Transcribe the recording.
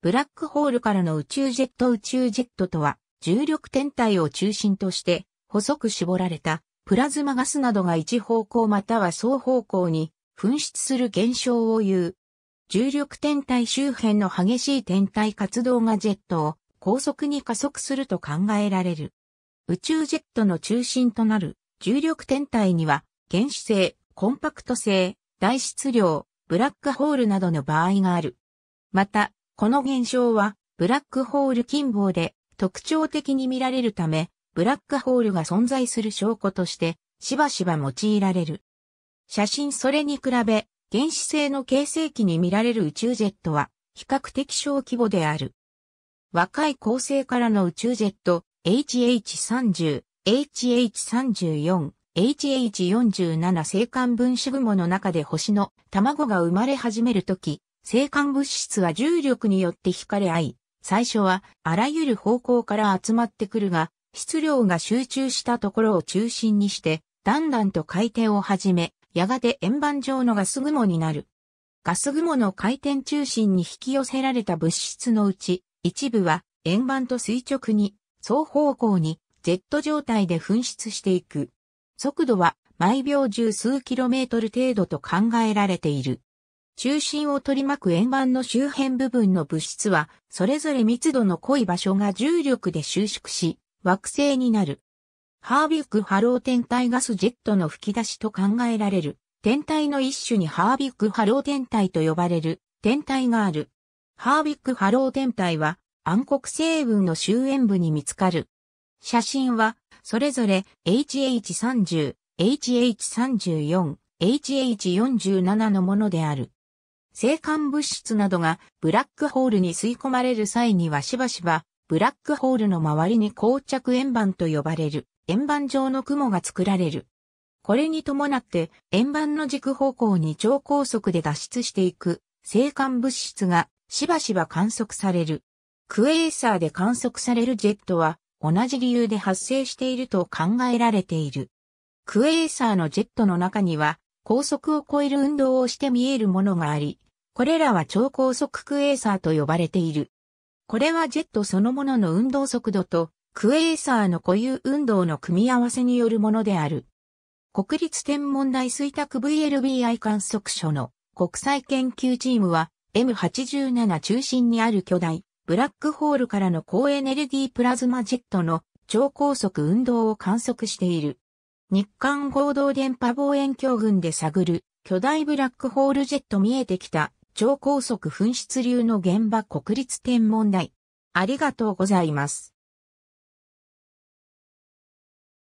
ブラックホールからの宇宙ジェット宇宙ジェットとは、重力天体を中心として、細く絞られたプラズマガスなどが一方向または双方向に噴出する現象を言う。重力天体周辺の激しい天体活動がジェットを高速に加速すると考えられる。宇宙ジェットの中心となる重力天体には原子性、コンパクト性、大質量、ブラックホールなどの場合がある。また、この現象は、ブラックホール近傍で特徴的に見られるため、ブラックホールが存在する証拠として、しばしば用いられる。写真それに比べ、原始性の形成期に見られる宇宙ジェットは、比較的小規模である。若い恒星からの宇宙ジェット、HH30、HH34、HH47 星間分子雲の中で星の卵が生まれ始めるとき、生還物質は重力によって惹かれ合い、最初はあらゆる方向から集まってくるが、質量が集中したところを中心にして、だんだんと回転を始め、やがて円盤状のガス雲になる。ガス雲の回転中心に引き寄せられた物質のうち、一部は円盤と垂直に、双方向に、Z 状態で噴出していく。速度は毎秒十数キロメートル程度と考えられている。中心を取り巻く円盤の周辺部分の物質は、それぞれ密度の濃い場所が重力で収縮し、惑星になる。ハービックハロー天体ガスジェットの吹き出しと考えられる、天体の一種にハービックハロー天体と呼ばれる天体がある。ハービックハロー天体は暗黒星雲の終焉部に見つかる。写真は、それぞれ HH30、HH34、HH47 のものである。生還物質などがブラックホールに吸い込まれる際にはしばしば、ブラックホールの周りに膠着円盤と呼ばれる円盤状の雲が作られる。これに伴って円盤の軸方向に超高速で脱出していく生還物質がしばしば観測される。クエーサーで観測されるジェットは同じ理由で発生していると考えられている。クエーサーのジェットの中には高速を超える運動をして見えるものがあり、これらは超高速クエーサーと呼ばれている。これはジェットそのものの運動速度とクエーサーの固有運動の組み合わせによるものである。国立天文台水卓 VLBI 観測所の国際研究チームは M87 中心にある巨大ブラックホールからの高エネルギープラズマジェットの超高速運動を観測している。日韓合同電波望遠鏡群で探る巨大ブラックホールジェット見えてきた超高速噴出流の現場国立天文台。ありがとうございます。